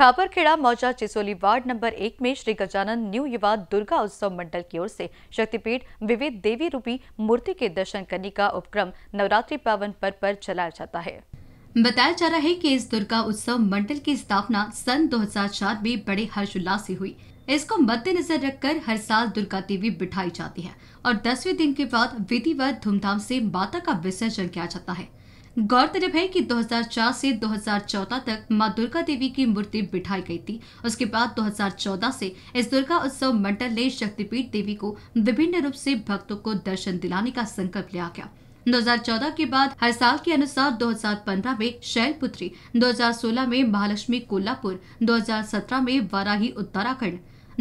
खापरखेड़ा मौजा चिसोली ward number एक में श्री गजानन न्यू युवा दुर्गा उत्सव मंडल की ओर से शक्तिपीठ विविध देवी रूपी मूर्ति के दर्शन करने का उपक्रम नवरात्रि पावन पर्व पर चलाया जाता है बताया जा रहा है कि इस दुर्गा उत्सव मंडल की स्थापना सन 2004 में बड़े हर्षोल्लास से हुई इसको मद्देनजर रखकर हर साल दुर्गा देवी बिठाई जाती है और दसवें दिन के बाद विधिवत धूमधाम से माता का विसर्जन किया जाता है गौरतलब है कि 2004 से 2014 तक मां दुर्गा देवी की मूर्ति बिठाई गई थी उसके बाद 2014 से इस दुर्गा उत्सव मंडल ने शक्तिपीठ देवी को विभिन्न रूप से भक्तों को दर्शन दिलाने का संकल्प लिया गया 2014 के बाद हर साल के अनुसार 2015 में शैलपुत्री 2016 में महालक्ष्मी कोल्हापुर 2017 में वाराही उत्तराखंड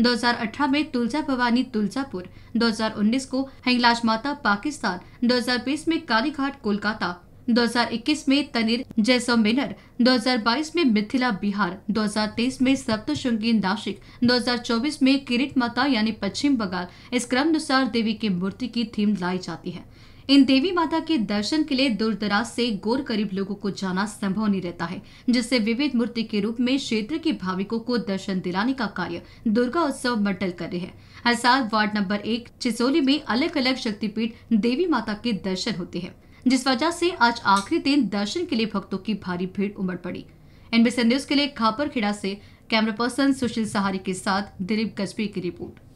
2018 में तुलजा भवानी तुलजापुर 2019 को हिंगलाज माता पाकिस्तान 2020 में कालीघाट कोलकाता 2021 में तनिर जैसोमेनर 2022 में मिथिला बिहार 2023 में सप्तशृंगी नाशिक 2024 में किरीट माता यानी पश्चिम बंगाल इस क्रम अनुसार देवी की मूर्ति की थीम लाई जाती है इन देवी माता के दर्शन के लिए दूर दराज से गोर गरीब लोगों को जाना संभव नहीं रहता है जिससे विविध मूर्ति के रूप में क्षेत्र के भाविकों को दर्शन दिलाने का कार्य दुर्गा उत्सव मंडल कर रहे हैं हर साल वार्ड नंबर एक चिसोली में अलग अलग शक्तिपीठ देवी माता के दर्शन होते हैं जिस वजह से आज आखिरी दिन दर्शन के लिए भक्तों की भारी भीड़ उमड़ पड़ी एनबीसी न्यूज के लिए खापरखेड़ा खेड़ा से कैमरा पर्सन सुशील सहारी के साथ दिलीप गजबी की रिपोर्ट